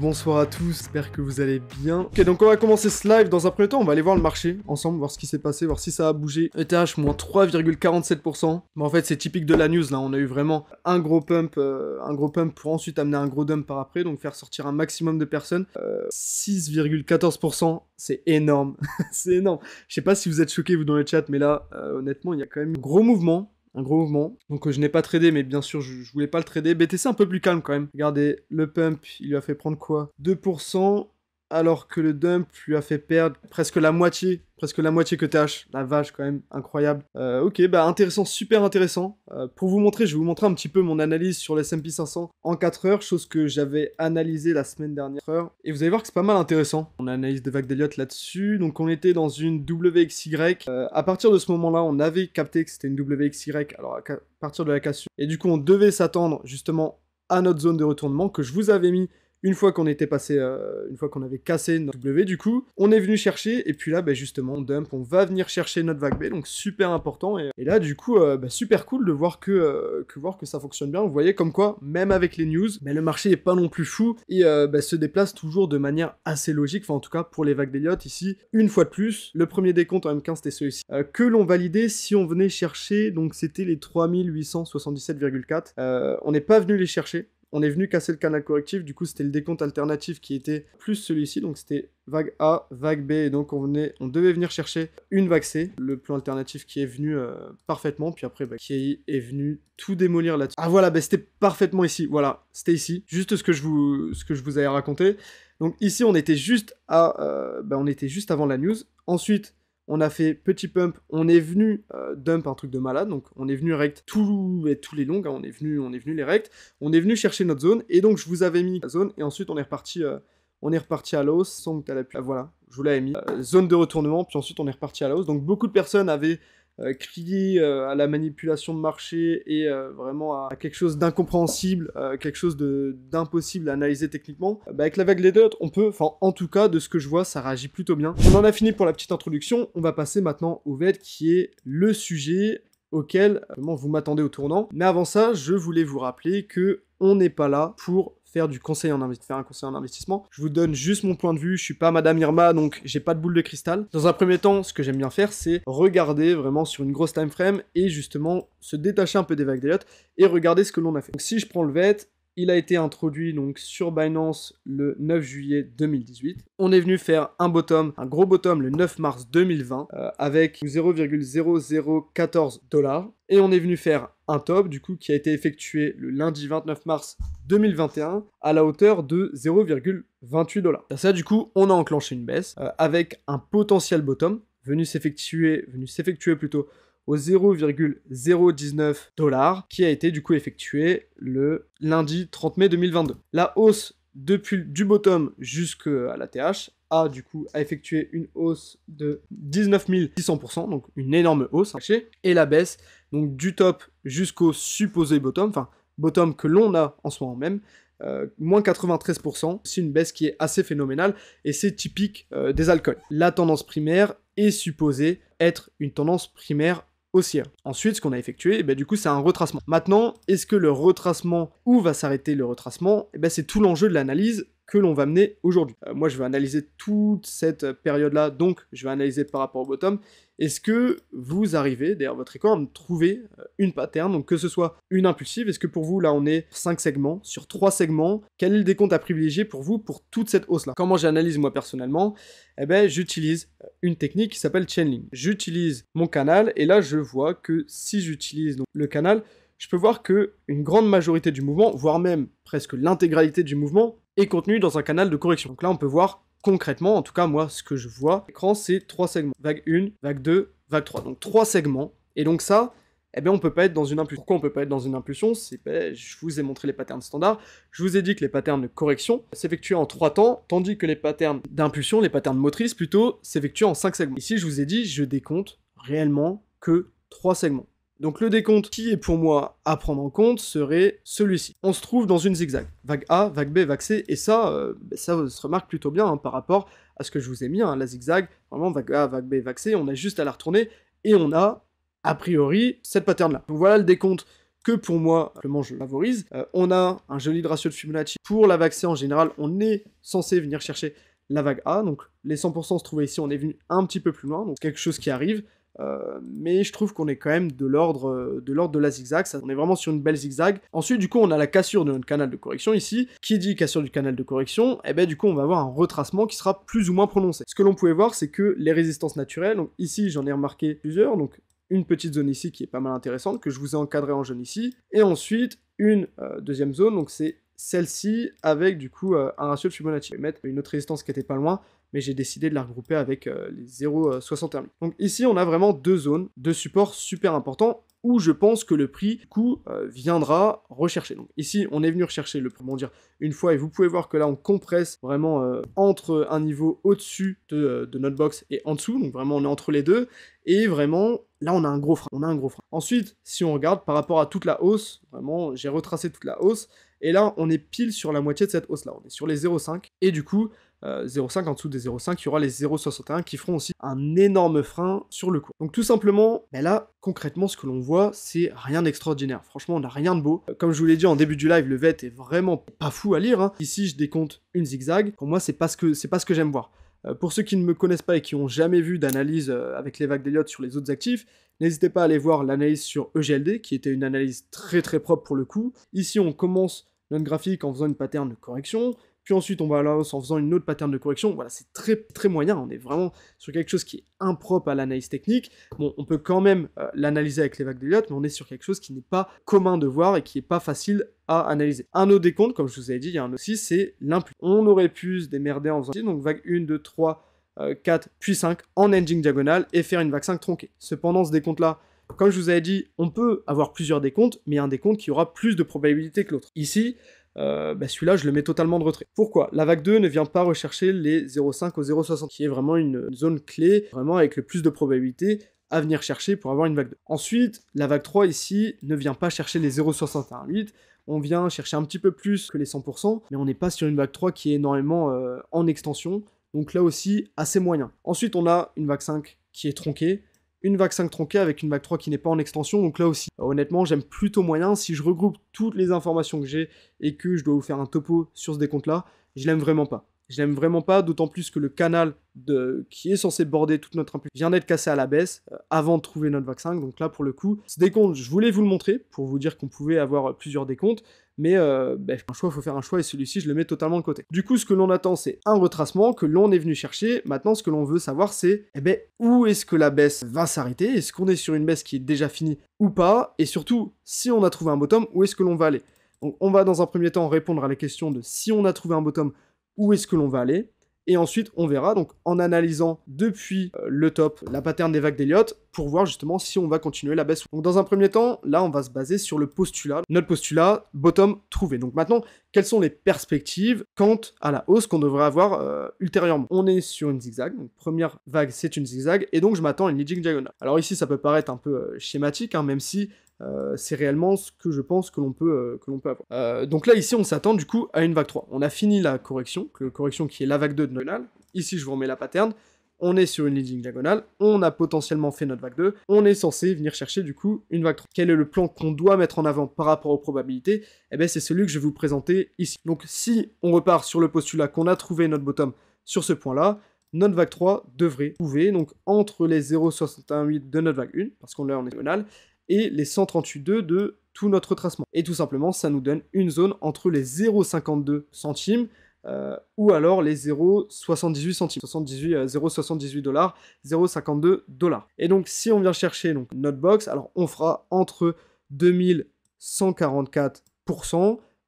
Bonsoir à tous, j'espère que vous allez bien. Ok, donc on va commencer ce live. Dans un premier temps, on va aller voir le marché ensemble, voir ce qui s'est passé, voir si ça a bougé. ETH, moins 3,47%. Mais en fait, c'est typique de la news, là. On a eu vraiment un gros pump, euh, un gros pump pour ensuite amener un gros dump par après, donc faire sortir un maximum de personnes. 6,14%, euh, c'est énorme. c'est énorme. Je sais pas si vous êtes choqués, vous, dans le chat, mais là, euh, honnêtement, il y a quand même un gros mouvement un gros mouvement. Donc euh, je n'ai pas tradé, mais bien sûr, je, voulais pas le trader. BTC un peu plus calme quand même. Regardez, le pump, il lui a fait prendre quoi 2% alors que le dump lui a fait perdre presque la moitié, presque la moitié que TH. La vache quand même, incroyable. Euh, ok, bah intéressant, super intéressant. Euh, pour vous montrer, je vais vous montrer un petit peu mon analyse sur le 500 en 4 heures, chose que j'avais analysée la semaine dernière. Et vous allez voir que c'est pas mal intéressant. On a analyse de vague d'eliot là-dessus. Donc on était dans une WXY. Euh, à partir de ce moment-là, on avait capté que c'était une WXY. Alors à partir de la cassure. Et du coup, on devait s'attendre justement à notre zone de retournement que je vous avais mis une fois qu'on était passé, euh, une fois qu'on avait cassé notre W, du coup, on est venu chercher, et puis là, bah, justement, on dump, on va venir chercher notre vague B, donc super important. Et, là, du coup, euh, bah, super cool de voir que, euh, que, voir que ça fonctionne bien. Vous voyez, comme quoi, même avec les news, bah, le marché n'est pas non plus fou et se déplace toujours de manière assez logique. Enfin, en tout cas, pour les vagues d'Eliott, ici, une fois de plus, le premier décompte en M15, c'était celui-ci. que l'on validait si on venait chercher, donc c'était les 3877,4. on n'est pas venu les chercher on est venu casser le canal correctif, du coup c'était le décompte alternatif qui était plus celui-ci, donc c'était vague A, vague B, et donc on, venait, on devait venir chercher une vague C, le plan alternatif qui est venu euh, parfaitement, puis après bah, qui est venu tout démolir là-dessus. Ah voilà, ben c'était parfaitement ici, voilà, c'était ici, juste ce que je vous, ce que je vous avais raconté. Donc ici on était juste à, euh, bah, on était juste avant la news. Ensuite on a fait petit pump, on est venu euh, dump un truc de malade, donc on est venu rect tout, et tous les longs, hein, on est venu, on est venu les rect, on est venu chercher notre zone, et donc je vous avais mis la zone, et ensuite on est reparti, euh, on est reparti à la hausse, sans que voilà, je vous l'avais mis, euh, zone de retournement, puis ensuite on est reparti à la hausse, donc beaucoup de personnes avaient euh, crier euh, à la manipulation de marché et euh, vraiment à, quelque chose d'incompréhensible, euh, quelque chose d'impossible à analyser techniquement, bah avec vague les dots, on peut, enfin en tout cas de ce que je vois, ça réagit plutôt bien. On en a fini pour la petite introduction, on va passer maintenant au VED qui est le sujet auquel vous m'attendez au tournant. Mais avant ça, je voulais vous rappeler que on n'est pas là pour faire du conseil en investissement, un conseil en investissement. Je vous donne juste mon point de vue. Je suis pas Madame Irma, donc j'ai pas de boule de cristal. Dans un premier temps, ce que j'aime bien faire, c'est regarder vraiment sur une grosse time frame et justement se détacher un peu des vagues des et regarder ce que l'on a fait. Donc si je prends le VET, il a été introduit donc sur Binance le 9 juillet 2018. On est venu faire un bottom, un gros bottom le 9 mars 2020 euh, avec 0,0014 dollars. Et on est venu faire un top du coup qui a été effectué le lundi 29 mars 2021 à la hauteur de 0,28 dollars. Ça du coup on a enclenché une baisse euh, avec un potentiel bottom venu s'effectuer, venu s'effectuer plutôt au 0,019 dollars qui a été du coup effectué le lundi 30 mai 2022. La hausse depuis du bottom jusqu'à la TH a du coup a effectué une hausse de 19 600%, donc une énorme hausse, hein, et la baisse donc du top jusqu'au supposé bottom, enfin bottom que l'on a en ce moment même, euh, moins 93%, c'est une baisse qui est assez phénoménale et c'est typique euh, des alcools. La tendance primaire est supposée être une tendance primaire Ensuite, ce qu'on a effectué, eh ben, du coup, c'est un retracement. Maintenant, est-ce que le retracement, où va s'arrêter le retracement eh ben C'est tout l'enjeu de l'analyse que l'on va mener aujourd'hui. Euh, moi, je vais analyser toute cette période-là, donc je vais analyser par rapport au bottom. Est-ce que vous arrivez, derrière votre écran à trouver euh, une pattern, donc que ce soit une impulsive, est-ce que pour vous, là, on est 5 segments, sur 3 segments, quel est le décompte à privilégier pour vous pour toute cette hausse-là Comment j'analyse moi personnellement Eh ben, j'utilise euh, une technique qui s'appelle Chainlink. J'utilise mon canal, et là, je vois que si j'utilise le canal, je peux voir que une grande majorité du mouvement, voire même presque l'intégralité du mouvement, est contenue dans un canal de correction. Donc là, on peut voir concrètement, en tout cas moi, ce que je vois, l'écran, c'est trois segments. Vague 1, vague 2, vague 3. Donc trois segments. Et donc ça, eh bien, on peut pas être dans une impulsion. Pourquoi on peut pas être dans une impulsion ben, je vous ai montré les patterns standards. Je vous ai dit que les patterns de correction s'effectuent en trois temps, tandis que les patterns d'impulsion, les patterns motrices plutôt, s'effectuent en cinq segments. Ici, je vous ai dit, je décompte réellement que trois segments. Donc le décompte qui est pour moi à prendre en compte serait celui-ci. On se trouve dans une zigzag. Vague A, vague B, vague C, et ça, euh, ben, ça se remarque plutôt bien hein, par rapport à ce que je vous ai mis, hein, la zigzag, vraiment vague A, vague B, vague C, on a juste à la retourner, et on a, a priori, cette pattern-là. Donc voilà le décompte que pour moi, simplement je favorise. Euh, on a un joli ratio de Fibonacci. Pour la vague C en général, on est censé venir chercher la vague A, donc les 100% se trouvaient ici, on est venu un petit peu plus loin, donc quelque chose qui arrive. Euh, mais je trouve qu'on est quand même de l'ordre euh, de l'ordre de la zigzag. Ça, on est vraiment sur une belle zigzag. Ensuite, du coup, on a la cassure de notre canal de correction ici. Qui dit cassure du canal de correction et eh ben, du coup, on va avoir un retracement qui sera plus ou moins prononcé. Ce que l'on pouvait voir, c'est que les résistances naturelles. Donc ici, j'en ai remarqué plusieurs. Donc une petite zone ici qui est pas mal intéressante que je vous ai encadré en jaune ici. Et ensuite, une euh, deuxième zone. Donc c'est celle-ci avec du coup un ratio de Fibonacci. Je vais mettre une autre résistance qui était pas loin mais j'ai décidé de la regrouper avec euh, les 0,61 euh, Donc ici, on a vraiment deux zones de support super importants où je pense que le prix du coup euh, viendra rechercher. Donc ici, on est venu rechercher le prix dire une fois et vous pouvez voir que là, on compresse vraiment entre un niveau au-dessus de, de notre box et en dessous, donc vraiment on est entre les deux et vraiment là on a un gros frein, on a un gros frein. Ensuite, si on regarde par rapport à toute la hausse, vraiment j'ai retracé toute la hausse et là on est pile sur la moitié de cette hausse là, on est sur les 0,5 et du coup 0,5 euh, en dessous des 0,5, il y aura les 0,61 qui feront aussi un énorme frein sur le coup Donc tout simplement, ben là, concrètement, ce que l'on voit, c'est rien d'extraordinaire. Franchement, on n'a rien de beau. Euh, comme je vous l'ai dit en début du live, le VET est vraiment pas fou à lire. Hein. Ici, je décompte une zigzag. Pour moi, c'est pas ce que, pas ce que j'aime voir. Euh, pour ceux qui ne me connaissent pas et qui n'ont jamais vu d'analyse avec les vagues d'Elliott sur les autres actifs, n'hésitez pas à aller voir l'analyse sur EGLD, qui était une analyse très très propre pour le coup. Ici, on commence notre graphique en faisant une pattern de correction ensuite, on va en faisant une autre pattern de correction. Voilà, c'est très, très moyen. On est vraiment sur quelque chose qui est impropre à l'analyse technique. Bon, on peut quand même euh, l'analyser avec les vagues d'Eliot, mais on est sur quelque chose qui n'est pas commun de voir et qui n'est pas facile à analyser. Un autre décompte, comme je vous avais dit, il y a un aussi, c'est l'impulsion. On aurait pu se démerder en faisant donc vague 1, 2, 3, 4 puis 5 en engine diagonal et faire une vague 5 tronquée. Cependant, ce décompte-là, comme je vous avais dit, on peut avoir plusieurs décomptes, mais un décompte qui aura plus de probabilité que l'autre. Ici, euh, bah, celui-là, je le mets totalement de retrait. Pourquoi La vague 2 ne vient pas rechercher les 0,5 au 0,60, qui est vraiment une zone clé, vraiment avec le plus de probabilité à venir chercher pour avoir une vague 2. Ensuite, la vague 3 ici ne vient pas chercher les 0,618, on vient chercher un petit peu plus que les 100%, mais on n'est pas sur une vague 3 qui est énormément euh, en extension, donc là aussi assez moyen. Ensuite, on a une vague 5 qui est tronquée, une vague 5 tronquée avec une vague 3 qui n'est pas en extension. Donc là aussi, honnêtement, j'aime plutôt moyen. Si je regroupe toutes les informations que j'ai et que je dois vous faire un topo sur ce décompte-là, je l'aime vraiment pas. Je l'aime vraiment pas, d'autant plus que le canal de, qui est censé border toute notre impulsion vient d'être cassé à la baisse euh, avant de trouver notre vague 5. Donc là, pour le coup, ce décompte, je voulais vous le montrer pour vous dire qu'on pouvait avoir plusieurs décomptes mais euh, ben, un choix, il faut faire un choix, et celui-ci, je le mets totalement de côté. Du coup, ce que l'on attend, c'est un retracement que l'on est venu chercher. Maintenant, ce que l'on veut savoir, c'est eh ben, où est-ce que la baisse va s'arrêter Est-ce qu'on est sur une baisse qui est déjà finie ou pas Et surtout, si on a trouvé un bottom, où est-ce que l'on va aller Donc, on va dans un premier temps répondre à la question de si on a trouvé un bottom, où est-ce que l'on va aller et ensuite, on verra donc en analysant depuis euh, le top la pattern des vagues d'Eliott pour voir justement si on va continuer la baisse. Donc dans un premier temps, là, on va se baser sur le postulat, notre postulat bottom trouvé. Donc maintenant, quelles sont les perspectives quant à la hausse qu'on devrait avoir euh, ultérieurement On est sur une zigzag, donc première vague, c'est une zigzag, et donc je m'attends à une leading diagonal. Alors ici, ça peut paraître un peu euh, schématique, hein, même si euh, c'est réellement ce que je pense que l'on peut, euh, que peut avoir. Euh, donc là, ici, on s'attend du coup à une vague 3. On a fini la correction, la correction qui est la vague 2 de Ici, je vous remets la pattern. On est sur une leading diagonale, on a potentiellement fait notre vague 2, on est censé venir chercher du coup une vague 3. Quel est le plan qu'on doit mettre en avant par rapport aux probabilités Eh bien c'est celui que je vais vous présenter ici. Donc si on repart sur le postulat qu'on a trouvé notre bottom sur ce point-là, notre vague 3 devrait trouver donc entre les 0,618 de notre vague 1, parce qu'on est en diagonale, et les 138,2 de tout notre tracement. Et tout simplement, ça nous donne une zone entre les 0,52 centimes euh, ou alors les 0,78 centimes, 78, 0,78 euh, dollars, 0,52 dollars. Et donc, si on vient chercher donc, notre box, alors on fera entre 2144%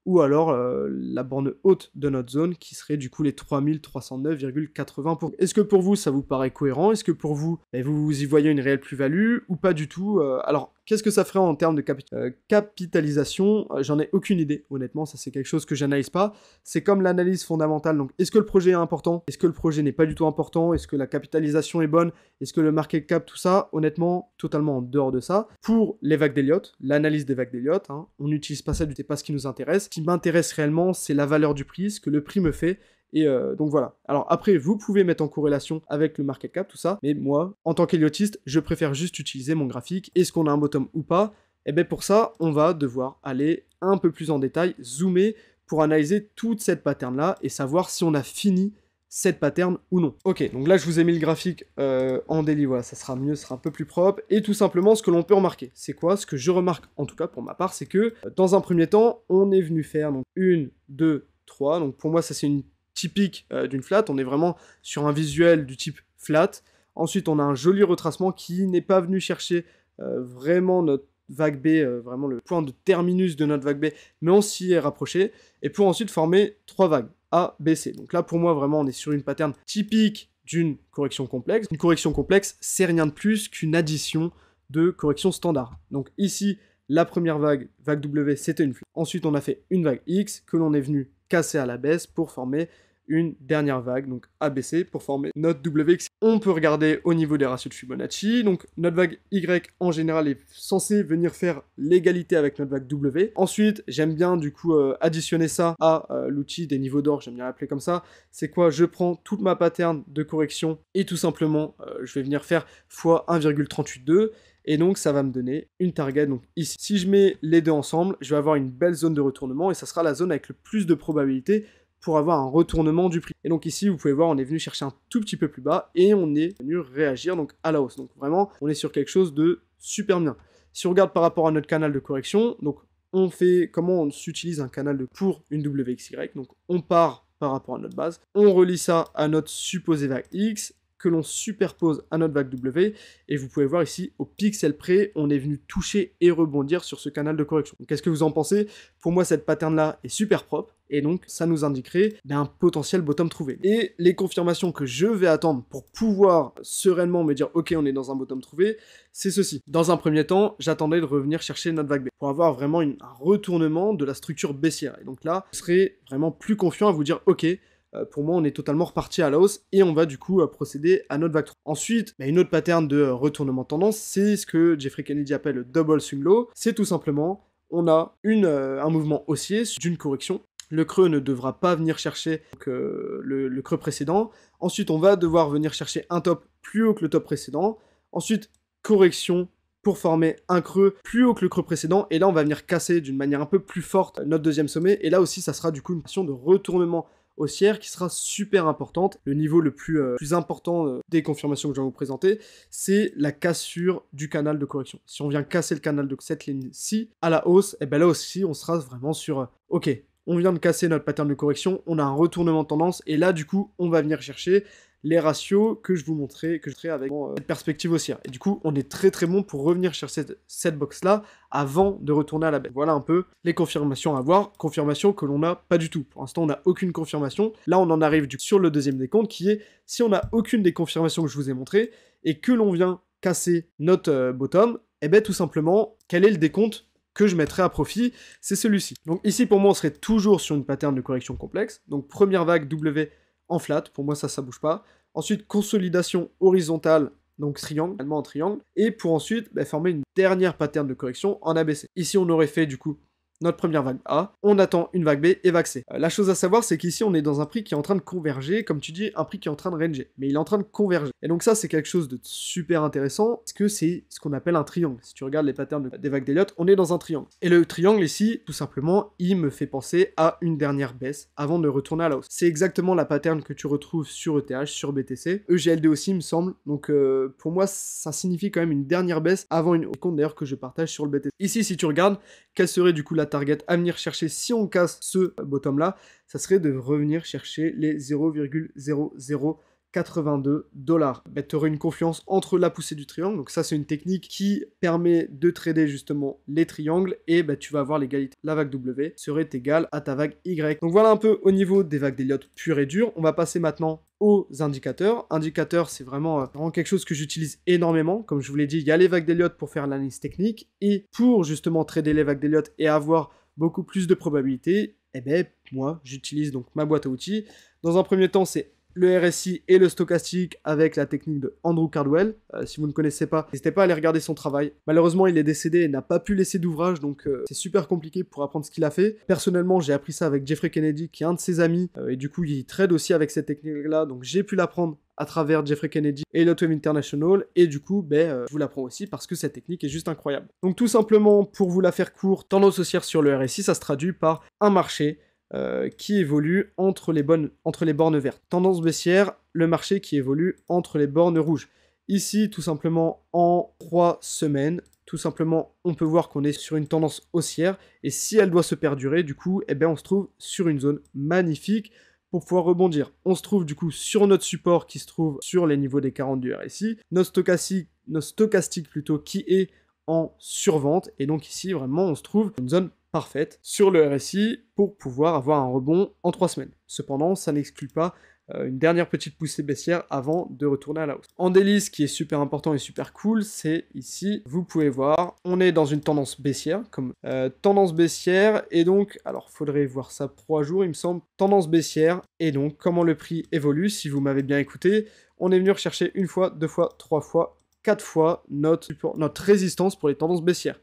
ou alors euh, la borne haute de notre zone qui serait du coup les 3309,80 Est-ce que pour vous ça vous paraît cohérent Est-ce que pour vous ben, vous y voyez une réelle plus-value ou pas du tout Alors Qu'est-ce que ça ferait en termes de euh, capitalisation euh, J'en ai aucune idée, honnêtement, ça c'est quelque chose que j'analyse pas. C'est comme l'analyse fondamentale, donc est-ce que le projet est important Est-ce que le projet n'est pas du tout important Est-ce que la capitalisation est bonne Est-ce que le market cap, tout ça, honnêtement, totalement en dehors de ça. Pour les vagues d'Elliott, l'analyse des vagues d'Elliott, hein, on n'utilise pas ça du tout, c'est pas ce qui nous intéresse. Ce qui m'intéresse réellement, c'est la valeur du prix, ce que le prix me fait, et euh, donc voilà. Alors après, vous pouvez mettre en corrélation avec le market cap, tout ça. Mais moi, en tant qu'héliotiste, je préfère juste utiliser mon graphique. Est-ce qu'on a un bottom ou pas Et eh bien pour ça, on va devoir aller un peu plus en détail, zoomer pour analyser toute cette pattern-là et savoir si on a fini cette pattern ou non. Ok, donc là je vous ai mis le graphique euh, en daily, voilà, ça sera mieux, ça sera un peu plus propre. Et tout simplement, ce que l'on peut remarquer, c'est quoi Ce que je remarque, en tout cas pour ma part, c'est que euh, dans un premier temps, on est venu faire donc une, deux, trois. Donc pour moi, ça c'est une typique euh, d'une flat. On est vraiment sur un visuel du type flat. Ensuite, on a un joli retracement qui n'est pas venu chercher euh, vraiment notre vague B, euh, vraiment le point de terminus de notre vague B, mais on s'y est rapproché. Et pour ensuite former trois vagues, A, B, C. Donc là, pour moi, vraiment, on est sur une pattern typique d'une correction complexe. Une correction complexe, c'est rien de plus qu'une addition de correction standard, Donc ici, la première vague, vague W, c'était une flûte. Ensuite, on a fait une vague X que l'on est venu casser à la baisse pour former une dernière vague, donc ABC, pour former notre WX. On peut regarder au niveau des ratios de Fibonacci, donc notre vague Y en général est censée venir faire l'égalité avec notre vague W. Ensuite, j'aime bien du coup euh, additionner ça à euh, l'outil des niveaux d'or, j'aime bien l'appeler comme ça. C'est quoi Je prends toute ma pattern de correction et tout simplement, euh, je vais venir faire x 1,382 et donc ça va me donner une target donc ici. Si je mets les deux ensemble, je vais avoir une belle zone de retournement et ça sera la zone avec le plus de probabilité pour avoir un retournement du prix. Et donc ici, vous pouvez voir, on est venu chercher un tout petit peu plus bas et on est venu réagir donc à la hausse. Donc vraiment, on est sur quelque chose de super bien. Si on regarde par rapport à notre canal de correction, donc on fait comment on s'utilise un canal de pour une WXY. Donc on part par rapport à notre base, on relie ça à notre supposé vague X que l'on superpose à notre vague W. Et vous pouvez voir ici, au pixel près, on est venu toucher et rebondir sur ce canal de correction. Qu'est-ce que vous en pensez Pour moi, cette pattern-là est super propre. Et donc, ça nous indiquerait un potentiel bottom trouvé. Et les confirmations que je vais attendre pour pouvoir sereinement me dire, ok, on est dans un bottom trouvé, c'est ceci. Dans un premier temps, j'attendais de revenir chercher notre vague B pour avoir vraiment un retournement de la structure baissière. Et donc là, je serais vraiment plus confiant à vous dire, ok, euh, pour moi, on est totalement reparti à la hausse et on va du coup euh, procéder à notre vague 3. Ensuite, bah, une autre pattern de euh, retournement tendance, c'est ce que Jeffrey Kennedy appelle le double swing low. C'est tout simplement, on a un mouvement haussier d'une correction. Le creux ne devra pas venir chercher le, creux précédent. Ensuite, on va devoir venir chercher un top plus haut que le top précédent. Ensuite, correction pour former un creux plus haut que le creux précédent. Et là, on va venir casser d'une manière un peu plus forte notre deuxième sommet. Et là aussi, ça sera du coup une question de retournement haussière qui sera super importante. Le niveau le plus, euh, plus important euh, des confirmations que je vais vous présenter, c'est la cassure du canal de correction. Si on vient casser le canal de cette ligne-ci à la hausse, et eh bien là aussi, on sera vraiment sur euh, OK, on vient de casser notre pattern de correction, on a un retournement de tendance, et là, du coup, on va venir chercher les ratios que je vous montrais, que je traitais avec euh, cette perspective haussière. Et du coup, on est très très bon pour revenir sur cette, cette box-là avant de retourner à la baisse. Voilà un peu les confirmations à avoir, Confirmation que l'on n'a pas du tout. Pour l'instant, on n'a aucune confirmation. Là, on en arrive sur le deuxième décompte qui est si on n'a aucune des confirmations que je vous ai montrées et que l'on vient casser notre euh, bottom, et eh bien tout simplement, quel est le décompte que je mettrai à profit, c'est celui-ci. Donc ici pour moi on serait toujours sur une pattern de correction complexe. Donc première vague W en flat. Pour moi, ça, ça bouge pas. Ensuite, consolidation horizontale, donc triangle, allemand en triangle. Et pour ensuite bah, former une dernière pattern de correction en ABC. Ici, on aurait fait du coup notre première vague A, on attend une vague B et vague C. Euh, la chose à savoir, c'est qu'ici, on est dans un prix qui est en train de converger, comme tu dis, un prix qui est en train de ranger, mais il est en train de converger. Et donc ça, c'est quelque chose de super intéressant, parce que c'est ce qu'on appelle un triangle. Si tu regardes les patterns des vagues d'Eliot, on est dans un triangle. Et le triangle ici, tout simplement, il me fait penser à une dernière baisse avant de retourner à la hausse. C'est exactement la pattern que tu retrouves sur ETH, sur BTC, EGLD aussi, me semble. Donc euh, pour moi, ça signifie quand même une dernière baisse avant une compte d'ailleurs que je partage sur le BTC. Ici, si tu regardes, quelle serait du coup la target à venir chercher si on casse ce bottom là, ça serait de revenir chercher les 0,00 82 dollars. tu aurais une confiance entre la poussée du triangle. Donc ça, c'est une technique qui permet de trader justement les triangles et bah, tu vas avoir l'égalité. La vague W serait égale à ta vague Y. Donc voilà un peu au niveau des vagues d'Elliott pure et dure. On va passer maintenant aux indicateurs. Indicateurs, c'est euh, vraiment, quelque chose que j'utilise énormément. Comme je vous l'ai dit, il y a les vagues d'Elliott pour faire l'analyse technique et pour justement trader les vagues d'Elliott et avoir beaucoup plus de probabilités, eh ben moi j'utilise donc ma boîte à outils. Dans un premier temps, c'est le RSI et le stochastique avec la technique de Andrew Cardwell. Euh, si vous ne connaissez pas, n'hésitez pas à aller regarder son travail. Malheureusement, il est décédé et n'a pas pu laisser d'ouvrage, donc euh, c'est super compliqué pour apprendre ce qu'il a fait. Personnellement, j'ai appris ça avec Jeffrey Kennedy, qui est un de ses amis, euh, et du coup, il trade aussi avec cette technique-là, donc j'ai pu l'apprendre à travers Jeffrey Kennedy et l'Autowave International. Et du coup, ben, je vous l'apprends aussi parce que cette technique est juste incroyable. Donc tout simplement, pour vous la faire court, tendance haussière sur le RSI, ça se traduit par un marché euh, qui évolue entre les, entre les bornes vertes. Tendance baissière, le marché qui évolue entre les bornes rouges. Ici, tout simplement en trois semaines, tout simplement on peut voir qu'on est sur une tendance haussière et si elle doit se perdurer, du coup, eh bien, on se trouve sur une zone magnifique pour pouvoir rebondir. On se trouve du coup sur notre support qui se trouve sur les niveaux des 40 du RSI, notre stochastique, notre stochastique plutôt qui est en survente et donc ici vraiment on se trouve une zone parfaite sur le RSI pour pouvoir avoir un rebond en 3 semaines. Cependant, ça n'exclut pas euh, une dernière petite poussée baissière avant de retourner à la hausse. En délice, ce qui est super important et super cool, c'est ici, vous pouvez voir, on est dans une tendance baissière, comme euh, tendance baissière, et donc, alors faudrait voir ça trois jours, il me semble, tendance baissière, et donc comment le prix évolue, si vous m'avez bien écouté, on est venu rechercher une fois, deux fois, trois fois, quatre fois notre, notre résistance pour les tendances baissières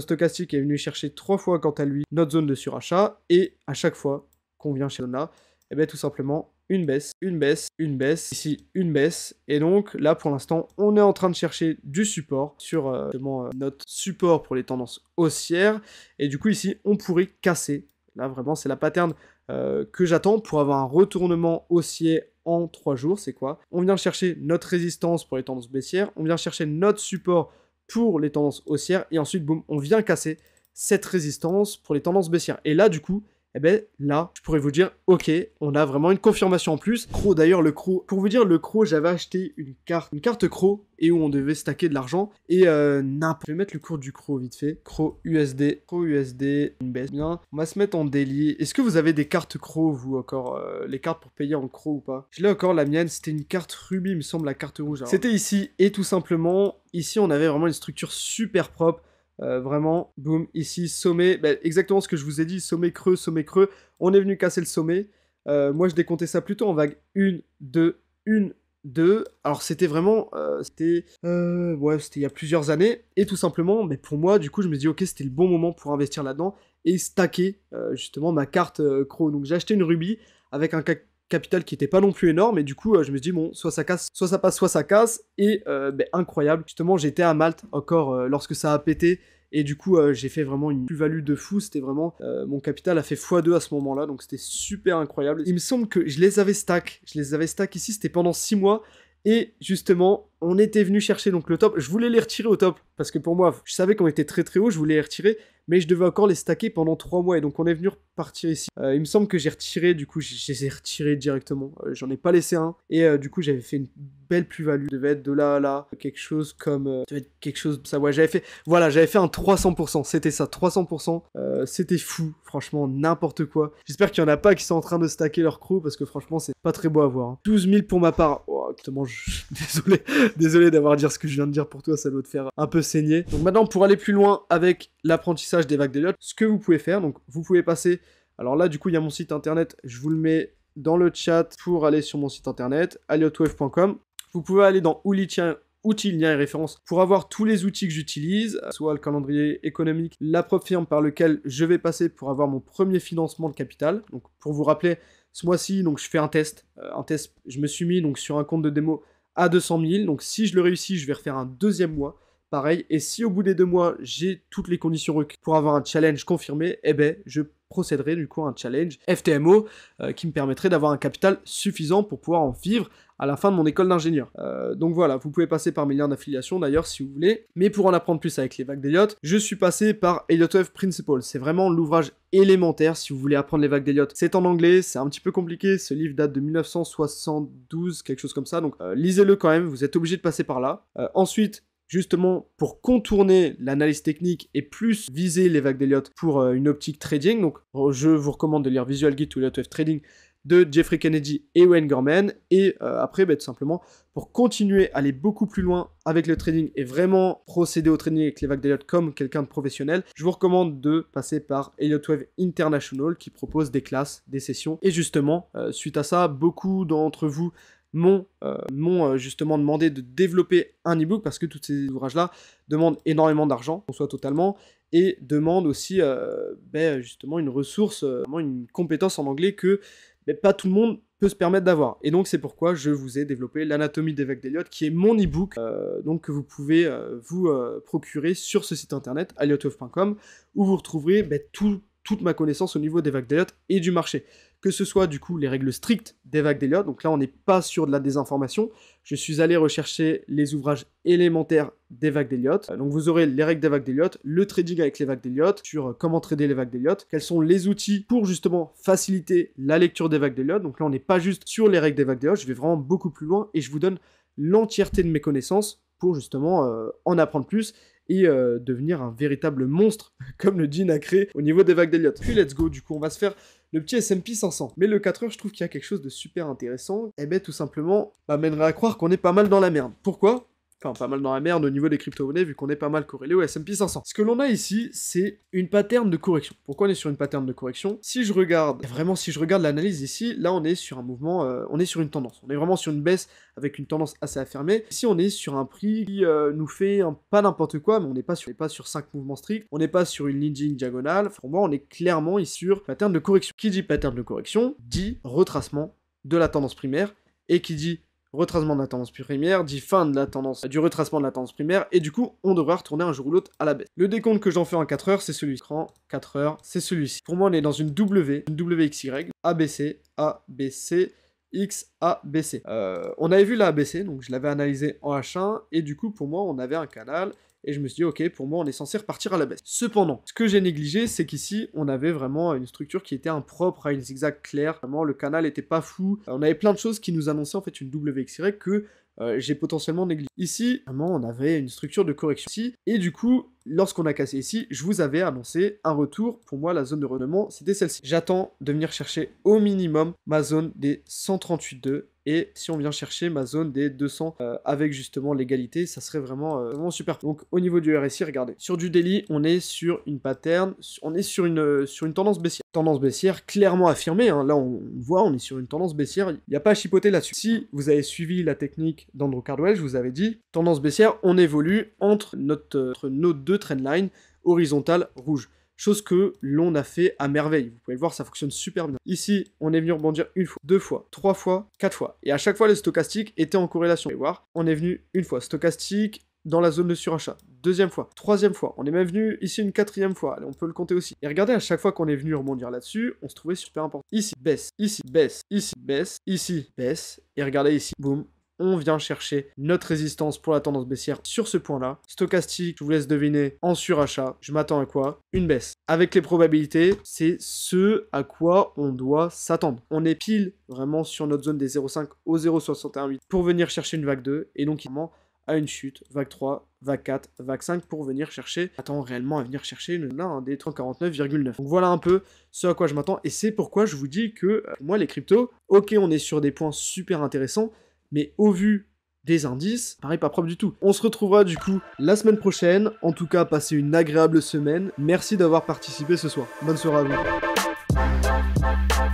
stochastique est venu chercher trois fois quant à lui notre zone de surachat, et à chaque fois qu'on vient chez Donna, et eh bien tout simplement une baisse, une baisse, une baisse, ici une baisse, et donc là pour l'instant on est en train de chercher du support sur euh, euh, notre support pour les tendances haussières, et du coup ici on pourrait casser, là vraiment c'est la pattern euh, que j'attends pour avoir un retournement haussier en trois jours, c'est quoi On vient chercher notre résistance pour les tendances baissières, on vient chercher notre support pour les tendances haussières. Et ensuite, boum, on vient casser cette résistance pour les tendances baissières. Et là, du coup, eh ben là, je pourrais vous dire, ok, on a vraiment une confirmation en plus. Cro, d'ailleurs, le cro, pour vous dire, le cro, j'avais acheté une carte, une carte cro, et où on devait stacker de l'argent, et euh, n'importe. Je vais mettre le cours du cro, vite fait. Cro, USD, Crow USD, une baisse bien. On va se mettre en déli. Est-ce que vous avez des cartes Crow, vous, encore, euh, les cartes pour payer en cro ou pas Je l'ai encore, la mienne, c'était une carte Ruby, me semble, la carte rouge. C'était ici, et tout simplement, ici, on avait vraiment une structure super propre. Euh, vraiment, boum, ici, sommet, ben, exactement ce que je vous ai dit, sommet creux, sommet creux. On est venu casser le sommet. Euh, moi, je décomptais ça plutôt en vague 1, 2, 1, 2. Alors, c'était vraiment, euh, c'était, ouais, c'était il y a plusieurs années. Et tout simplement, mais pour moi, du coup, je me dis, ok, c'était le bon moment pour investir là-dedans et stacker justement ma carte Crow. Donc, j'ai acheté une rubis, avec un, capital qui était pas non plus énorme et du coup euh, je me dis bon soit ça casse soit ça passe soit ça casse et euh, ben, incroyable justement j'étais à Malte encore euh, lorsque ça a pété et du coup j'ai fait vraiment une plus-value de fou c'était vraiment mon capital a fait x2 à ce moment là donc c'était super incroyable il me semble que je les avais stack je les avais stack ici c'était pendant 6 mois et justement on était venu chercher donc le top je voulais les retirer au top parce que pour moi, je savais qu'on était très très haut, je voulais les retirer, mais je devais encore les stacker pendant 3 mois. Et donc on est venu repartir ici. Euh, il me semble que j'ai retiré, du coup, je les ai retirés directement. Euh, j'en ai pas laissé un. Et euh, du coup, j'avais fait une belle plus-value. devait être de là à là, quelque chose comme. devait être quelque chose. Ça, ouais, j'avais fait. Voilà, j'avais fait un 300%. C'était ça, 300%. C'était fou. Franchement, n'importe quoi. J'espère qu'il y en a pas qui sont en train de stacker leur crew parce que franchement, c'est pas très beau à voir. 12 hein. 000 pour ma part. Oh, exactement, désolé, désolé d'avoir dit ce que je viens de dire pour toi. Ça doit te faire un peu donc maintenant, pour aller plus loin avec l'apprentissage des vagues lots ce que vous pouvez faire, donc vous pouvez passer... Alors là, du coup, il y a mon site internet, je vous le mets dans le chat pour aller sur mon site internet, aliotwave.com. Vous pouvez aller dans Oulitien. outils, liens et références pour avoir tous les outils que j'utilise, soit le calendrier économique, la propre firme par lequel je vais passer pour avoir mon premier financement de capital. Donc pour vous rappeler, ce mois-ci, donc je fais un test. Euh, un test, je me suis mis donc sur un compte de démo à 200 000. Donc si je le réussis, je vais refaire un deuxième mois pareil. Et si au bout des deux mois, j'ai toutes les conditions requises pour avoir un challenge confirmé, eh ben, je procéderai du coup à un challenge FTMO euh, qui me permettrait d'avoir un capital suffisant pour pouvoir en vivre à la fin de mon école d'ingénieur. Euh, donc voilà, vous pouvez passer par mes liens d'affiliation d'ailleurs si vous voulez. Mais pour en apprendre plus avec les vagues d'Eliot, je suis passé par Elliott Wave Principles. C'est vraiment l'ouvrage élémentaire si vous voulez apprendre les vagues d'Eliot. C'est en anglais, c'est un petit peu compliqué. Ce livre date de 1972, quelque chose comme ça. Donc euh, lisez-le quand même, vous êtes obligé de passer par là. ensuite, justement pour contourner l'analyse technique et plus viser les vagues d'Elliott pour euh, une optique trading. Donc euh, je vous recommande de lire Visual Guide to Elliott Wave Trading de Jeffrey Kennedy et Wayne Gorman. Et euh, après, bah, tout simplement, pour continuer à aller beaucoup plus loin avec le trading et vraiment procéder au trading avec les vagues d'Eliot comme quelqu'un de professionnel, je vous recommande de passer par Elliott Wave International qui propose des classes, des sessions. Et justement, suite à ça, beaucoup d'entre vous m'ont euh, euh, justement demandé de développer un e-book parce que tous ces ouvrages-là demandent énormément d'argent, qu'on soit totalement, et demandent aussi euh, ben, justement une ressource, une compétence en anglais que ben, pas tout le monde peut se permettre d'avoir. Et donc c'est pourquoi je vous ai développé l'anatomie des Vagues d'Eliot, qui est mon e-book, donc que vous pouvez vous procurer sur ce site internet, aliottwave.com, où vous retrouverez ben, toute ma connaissance au niveau des Vagues d'Eliot et du marché que ce soit du coup les règles strictes des vagues d'Eliot, donc là on n'est pas sur de la désinformation, je suis allé rechercher les ouvrages élémentaires des vagues d'Eliot, euh, donc vous aurez les règles des vagues d'Eliot, le trading avec les vagues d'Eliot, sur euh, comment trader les vagues d'Eliot, quels sont les outils pour justement faciliter la lecture des vagues d'Eliot, donc là on n'est pas juste sur les règles des vagues d'Eliot, je vais vraiment beaucoup plus loin et je vous donne l'entièreté de mes connaissances pour justement euh, en apprendre plus et euh, devenir un véritable monstre, comme le a créé, au niveau des vagues d'Eliot. Puis let's go, du coup, on va se faire le petit SMP 500. Mais le 4 h je trouve qu'il y a quelque chose de super intéressant. eh ben tout simplement, m'amènerait à croire qu'on est pas mal dans la merde. Pourquoi enfin pas mal dans la merde au niveau des crypto-monnaies vu qu'on est pas mal corrélé au S&P 500. Ce que l'on a ici, c'est une pattern de correction. Pourquoi on est sur une pattern de correction Si je regarde, vraiment si je regarde l'analyse ici, là on est sur un mouvement, euh, on est sur une tendance. On est vraiment sur une baisse avec une tendance assez affirmée. Ici on est sur un prix qui euh, nous fait un, pas n'importe quoi, mais on n'est pas sur, pas sur 5 mouvements stricts, on n'est pas sur une ligne diagonale. Pour moi, on est clairement ici sur pattern de correction. Qui dit pattern de correction dit retracement de la tendance primaire et qui dit retracement de la tendance primaire, dit fin de la tendance, du retracement de la tendance primaire, et du coup, on devrait retourner un jour ou l'autre à la baisse. Le décompte que j'en fais en 4 heures, c'est celui-ci. 4 heures, c'est celui-ci. Pour moi, on est dans une W, une WXY, ABC, ABC, X, on avait vu la ABC, donc je l'avais analysé en H1, et du coup, pour moi, on avait un canal et je me suis dit, ok, pour moi, on est censé repartir à la baisse. Cependant, ce que j'ai négligé, c'est qu'ici, on avait vraiment une structure qui était impropre à une zigzag claire. Vraiment, le canal était pas fou. On avait plein de choses qui nous annonçaient en fait une WXY que euh, j'ai potentiellement négligé. Ici, vraiment, on avait une structure de correction ici, et du coup, lorsqu'on a cassé ici, je vous avais annoncé un retour. Pour moi, la zone de rendement, c'était celle-ci. J'attends de venir chercher au minimum ma zone des 138,2 et si on vient chercher ma zone des 200 euh, avec justement l'égalité, ça serait vraiment, euh, super. Donc au niveau du RSI, regardez. Sur du daily, on est sur une pattern, on est sur une, euh, sur une tendance baissière. Tendance baissière clairement affirmée. Hein. Là, on voit, on est sur une tendance baissière. Il n'y a pas à chipoter là-dessus. Si vous avez suivi la technique d'Andrew Cardwell, je vous avais dit, tendance baissière, on évolue entre, notre, entre nos deux trendlines horizontales rouges chose que l'on a fait à merveille. Vous pouvez le voir, ça fonctionne super bien. Ici, on est venu rebondir une fois, deux fois, trois fois, quatre fois. Et à chaque fois, le stochastique était en corrélation. Vous pouvez voir, on est venu une fois. Stochastique dans la zone de surachat. Deuxième fois, troisième fois. On est même venu ici une quatrième fois. on peut le compter aussi. Et regardez, à chaque fois qu'on est venu rebondir là-dessus, on se trouvait super important. Ici, baisse, ici, baisse, ici, baisse, ici, baisse. Et regardez ici, boum, on vient chercher notre résistance pour la tendance baissière sur ce point-là. Stochastique, je vous laisse deviner, en surachat, je m'attends à quoi Une baisse. Avec les probabilités, c'est ce à quoi on doit s'attendre. On est pile vraiment sur notre zone des 0,5 au 0,618 pour venir chercher une vague 2 et donc vraiment à une chute, vague 3, vague 4, vague 5 pour venir chercher, attends réellement à venir chercher une, là, un hein, des 349,9. Donc voilà un peu ce à quoi je m'attends et c'est pourquoi je vous dis que euh, moi les cryptos, ok on est sur des points super intéressants, mais au vu des indices, pareil pas propre du tout. On se retrouvera du coup la semaine prochaine. En tout cas, passez une agréable semaine. Merci d'avoir participé ce soir. Bonne soirée à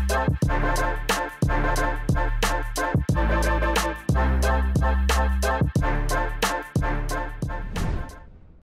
vous.